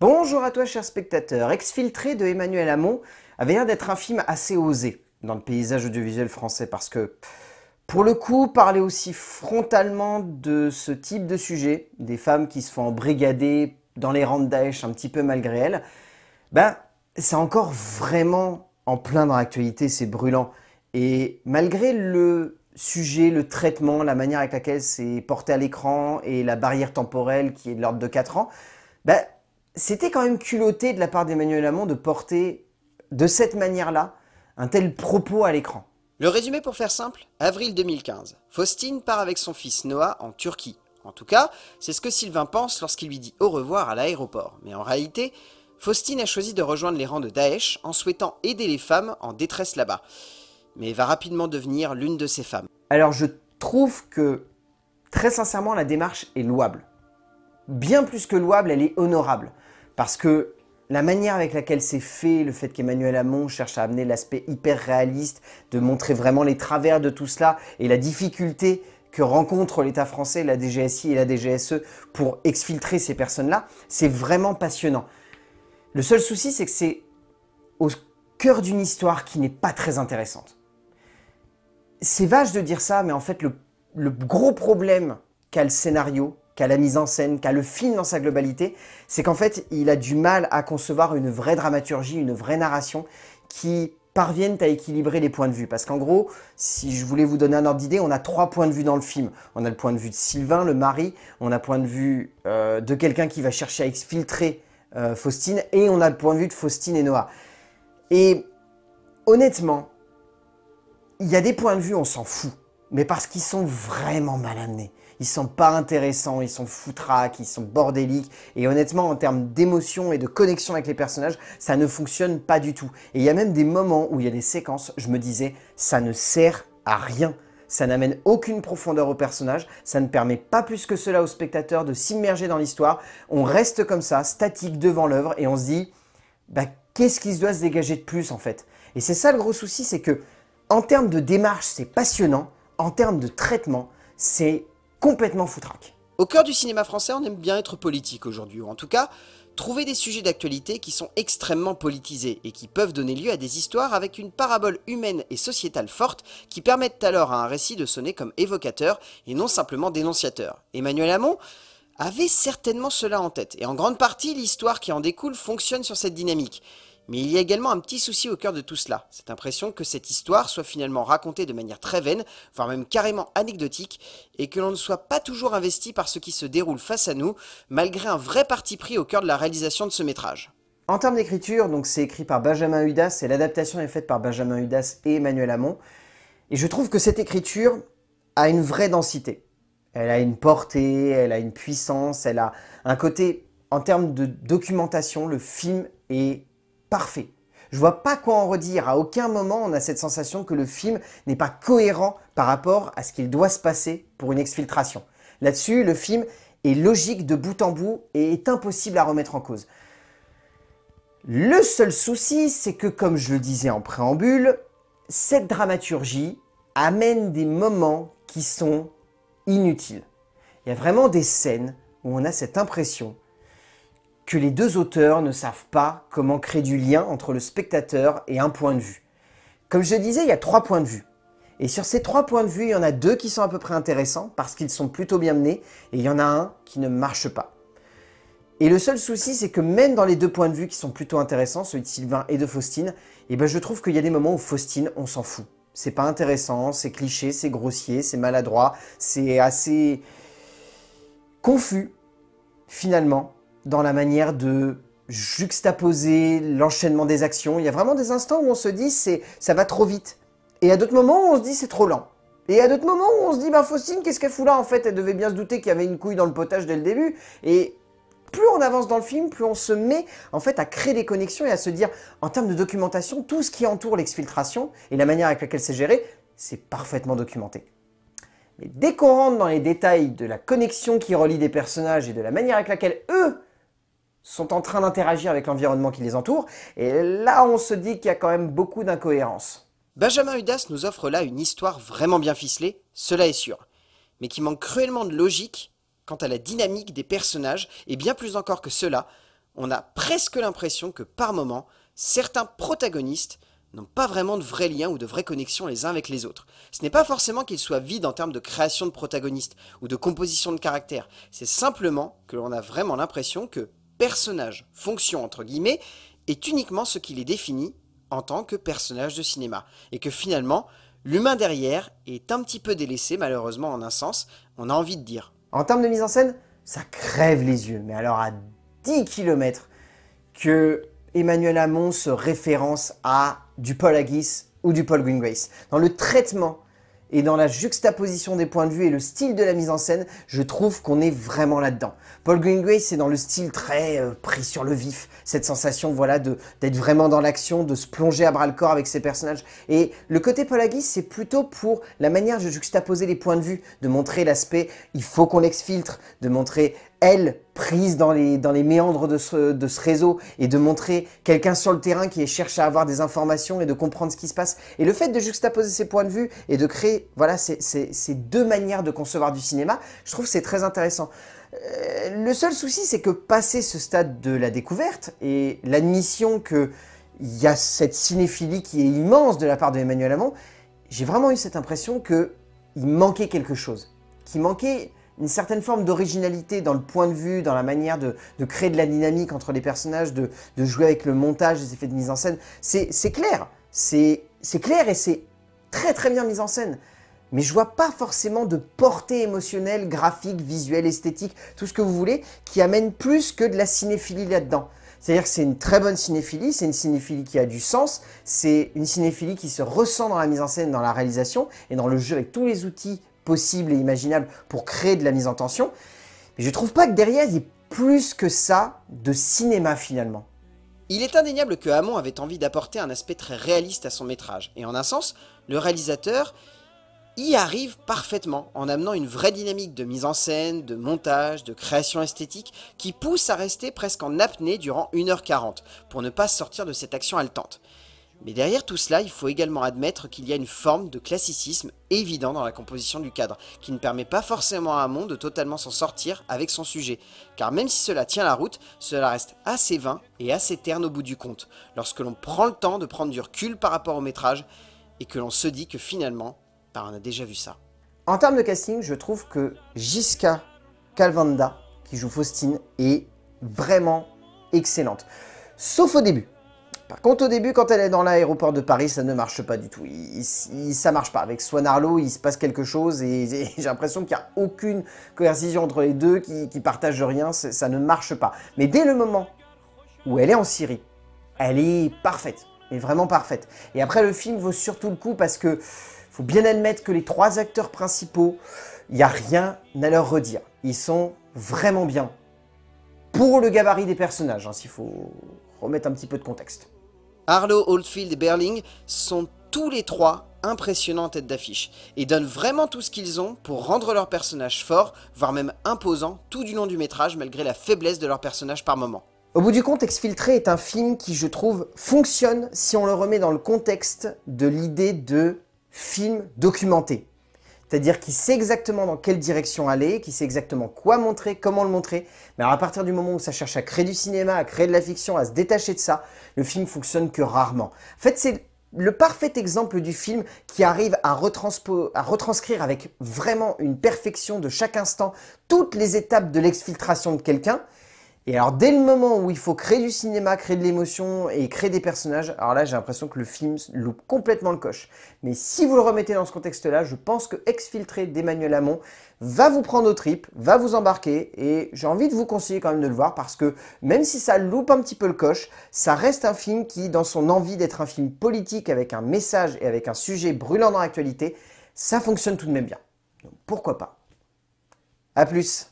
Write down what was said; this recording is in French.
Bonjour à toi cher spectateur, Exfiltré de Emmanuel Hamon avait l'air d'être un film assez osé dans le paysage audiovisuel français parce que pour le coup, parler aussi frontalement de ce type de sujet, des femmes qui se font brigader dans les rangs de Daesh un petit peu malgré elles, ben c'est encore vraiment en plein dans l'actualité, c'est brûlant. Et malgré le sujet, le traitement, la manière avec laquelle c'est porté à l'écran et la barrière temporelle qui est de l'ordre de 4 ans, ben c'était quand même culotté de la part d'Emmanuel Hamon de porter de cette manière-là un tel propos à l'écran. Le résumé pour faire simple, avril 2015. Faustine part avec son fils Noah en Turquie. En tout cas, c'est ce que Sylvain pense lorsqu'il lui dit au revoir à l'aéroport. Mais en réalité, Faustine a choisi de rejoindre les rangs de Daesh en souhaitant aider les femmes en détresse là-bas. Mais va rapidement devenir l'une de ces femmes. Alors je trouve que, très sincèrement, la démarche est louable. Bien plus que louable, elle est honorable. Parce que la manière avec laquelle c'est fait, le fait qu'Emmanuel Hamon cherche à amener l'aspect hyper réaliste, de montrer vraiment les travers de tout cela et la difficulté que rencontrent l'État français, la DGSI et la DGSE pour exfiltrer ces personnes-là, c'est vraiment passionnant. Le seul souci, c'est que c'est au cœur d'une histoire qui n'est pas très intéressante. C'est vache de dire ça, mais en fait, le, le gros problème qu'a le scénario, qu'à la mise en scène, qu'à le film dans sa globalité, c'est qu'en fait, il a du mal à concevoir une vraie dramaturgie, une vraie narration qui parviennent à équilibrer les points de vue. Parce qu'en gros, si je voulais vous donner un ordre d'idée, on a trois points de vue dans le film. On a le point de vue de Sylvain, le mari, on a le point de vue euh, de quelqu'un qui va chercher à exfiltrer euh, Faustine, et on a le point de vue de Faustine et Noah. Et honnêtement, il y a des points de vue, on s'en fout, mais parce qu'ils sont vraiment mal amenés ils sont pas intéressants, ils sont foutraques, ils sont bordéliques. Et honnêtement, en termes d'émotion et de connexion avec les personnages, ça ne fonctionne pas du tout. Et il y a même des moments où il y a des séquences, je me disais, ça ne sert à rien ça n'amène aucune profondeur au personnage, ça ne permet pas plus que cela au spectateur de s'immerger dans l'histoire, on reste comme ça, statique devant l'œuvre, et on se dit, bah, qu'est-ce qui se doit se dégager de plus en fait Et c'est ça le gros souci, c'est que, en termes de démarche, c'est passionnant, en termes de traitement, c'est complètement foutraque. Au cœur du cinéma français, on aime bien être politique aujourd'hui, ou en tout cas, trouver des sujets d'actualité qui sont extrêmement politisés et qui peuvent donner lieu à des histoires avec une parabole humaine et sociétale forte qui permettent alors à un récit de sonner comme évocateur et non simplement dénonciateur. Emmanuel Hamon avait certainement cela en tête, et en grande partie, l'histoire qui en découle fonctionne sur cette dynamique. Mais il y a également un petit souci au cœur de tout cela, cette impression que cette histoire soit finalement racontée de manière très vaine, voire même carrément anecdotique, et que l'on ne soit pas toujours investi par ce qui se déroule face à nous, malgré un vrai parti pris au cœur de la réalisation de ce métrage. En termes d'écriture, donc c'est écrit par Benjamin Hudas et l'adaptation est faite par Benjamin Hudas et Emmanuel Hamon. Et je trouve que cette écriture a une vraie densité. Elle a une portée, elle a une puissance, elle a un côté, en termes de documentation, le film est parfait. Je vois pas quoi en redire, à aucun moment on a cette sensation que le film n'est pas cohérent par rapport à ce qu'il doit se passer pour une exfiltration. Là-dessus, le film est logique de bout en bout et est impossible à remettre en cause. Le seul souci, c'est que comme je le disais en préambule, cette dramaturgie amène des moments qui sont inutiles. Il y a vraiment des scènes où on a cette impression que les deux auteurs ne savent pas comment créer du lien entre le spectateur et un point de vue. Comme je le disais, il y a trois points de vue. Et sur ces trois points de vue, il y en a deux qui sont à peu près intéressants parce qu'ils sont plutôt bien menés et il y en a un qui ne marche pas. Et le seul souci, c'est que même dans les deux points de vue qui sont plutôt intéressants, celui de Sylvain et de Faustine, eh ben je trouve qu'il y a des moments où Faustine, on s'en fout. C'est pas intéressant, c'est cliché, c'est grossier, c'est maladroit, c'est assez confus, finalement dans la manière de juxtaposer l'enchaînement des actions. Il y a vraiment des instants où on se dit c'est ça va trop vite. Et à d'autres moments on se dit c'est trop lent. Et à d'autres moments où on se dit bah Faustine qu'est-ce qu'elle fout là en fait elle devait bien se douter qu'il y avait une couille dans le potage dès le début. Et plus on avance dans le film, plus on se met en fait à créer des connexions et à se dire en termes de documentation tout ce qui entoure l'exfiltration et la manière avec laquelle c'est géré c'est parfaitement documenté. Mais dès qu'on rentre dans les détails de la connexion qui relie des personnages et de la manière avec laquelle eux sont en train d'interagir avec l'environnement qui les entoure, et là on se dit qu'il y a quand même beaucoup d'incohérences. Benjamin Hudas nous offre là une histoire vraiment bien ficelée, cela est sûr, mais qui manque cruellement de logique quant à la dynamique des personnages, et bien plus encore que cela, on a presque l'impression que par moment, certains protagonistes n'ont pas vraiment de vrais liens ou de vraies connexions les uns avec les autres. Ce n'est pas forcément qu'ils soient vides en termes de création de protagonistes ou de composition de caractère, c'est simplement que l'on a vraiment l'impression que, personnage, fonction entre guillemets, est uniquement ce qui les définit en tant que personnage de cinéma. Et que finalement, l'humain derrière est un petit peu délaissé, malheureusement, en un sens, on a envie de dire. En termes de mise en scène, ça crève les yeux, mais alors à 10 km que Emmanuel Hamon se référence à du Paul Haggis ou du Paul grace Dans le traitement et dans la juxtaposition des points de vue et le style de la mise en scène, je trouve qu'on est vraiment là-dedans. Paul Greenway, c'est dans le style très euh, pris sur le vif, cette sensation voilà d'être vraiment dans l'action, de se plonger à bras le corps avec ses personnages. Et le côté Paul Agui, c'est plutôt pour la manière de juxtaposer les points de vue, de montrer l'aspect il faut qu'on l'exfiltre, de montrer elle, prise dans les, dans les méandres de ce, de ce réseau et de montrer quelqu'un sur le terrain qui cherche à avoir des informations et de comprendre ce qui se passe. Et le fait de juxtaposer ces points de vue et de créer voilà, ces, deux manières de concevoir du cinéma, je trouve c'est très intéressant. Euh, le seul souci, c'est que passer ce stade de la découverte et l'admission que il y a cette cinéphilie qui est immense de la part de Emmanuel Amont, j'ai vraiment eu cette impression que il manquait quelque chose, qu'il manquait une certaine forme d'originalité dans le point de vue, dans la manière de, créer de la dynamique entre les personnages, de, jouer avec le montage, les effets de mise en scène. C'est clair, c'est clair et c'est très très bien mis en scène. Mais je vois pas forcément de portée émotionnelle, graphique, visuelle, esthétique, tout ce que vous voulez, qui amène plus que de la cinéphilie là-dedans. C'est-à-dire que c'est une très bonne cinéphilie, c'est une cinéphilie qui a du sens, c'est une cinéphilie qui se ressent dans la mise en scène, dans la réalisation et dans le jeu avec tous les outils possible et imaginable pour créer de la mise en tension. Mais je trouve pas que derrière, il y ait plus que ça de cinéma finalement. Il est indéniable que Hamon avait envie d'apporter un aspect très réaliste à son métrage, et en un sens, le réalisateur y arrive parfaitement en amenant une vraie dynamique de mise en scène, de montage, de création esthétique qui pousse à rester presque en apnée durant 1h40 pour ne pas sortir de cette action haletante. Mais derrière tout cela, il faut également admettre qu'il y a une forme de classicisme évident dans la composition du cadre, qui ne permet pas forcément à un monde de totalement s'en sortir avec son sujet, car même si cela tient la route, cela reste assez vain et assez terne au bout du compte, lorsque l'on prend le temps de prendre du recul par rapport au métrage, et que l'on se dit que finalement, bah, on a déjà vu ça. En termes de casting, je trouve que Jiska Calvanda, qui joue Faustine, est vraiment excellente. Sauf au début. Par contre, au début, quand elle est dans l'aéroport de Paris, ça ne marche pas du tout. ça marche pas. Avec Swan Arlo, il se passe quelque chose et, j'ai l'impression qu'il n'y a aucune coercition entre les deux, qui, qui partagent rien, ça ne marche pas. Mais dès le moment où elle est en Syrie, elle est parfaite, est vraiment parfaite. Et après, le film vaut surtout le coup parce que faut bien admettre que les trois acteurs principaux, il n'y a rien à leur redire. Ils sont vraiment bien pour le gabarit des personnages, hein, s'il faut remettre un petit peu de contexte. Harlow, Oldfield et Berling sont tous les trois impressionnants en tête d'affiche et donnent vraiment tout ce qu'ils ont pour rendre leurs personnages forts, voire même imposants, tout du long du métrage malgré la faiblesse de leurs personnages par moment. Au bout du compte, Exfiltré est un film qui, je trouve, fonctionne si on le remet dans le contexte de l'idée de film documenté. C'est-à-dire qui sait exactement dans quelle direction aller, qui sait exactement quoi montrer, comment le montrer. Mais à partir du moment où ça cherche à créer du cinéma, à créer de la fiction, à se détacher de ça, le film fonctionne que rarement. En fait, c'est le parfait exemple du film qui arrive à, retranscrire avec vraiment une perfection de chaque instant toutes les étapes de l'exfiltration de quelqu'un, et alors dès le moment où il faut créer du cinéma, créer de l'émotion et créer des personnages, alors là j'ai l'impression que le film loupe complètement le coche. Mais si vous le remettez dans ce contexte-là, je pense que Exfiltré d'Emmanuel Hamon va vous prendre aux tripes, va vous embarquer et j'ai envie de vous conseiller quand même de le voir parce que même si ça loupe un petit peu le coche, ça reste un film qui, dans son envie d'être un film politique avec un message et avec un sujet brûlant dans l'actualité, ça fonctionne tout de même bien. Donc pourquoi pas A plus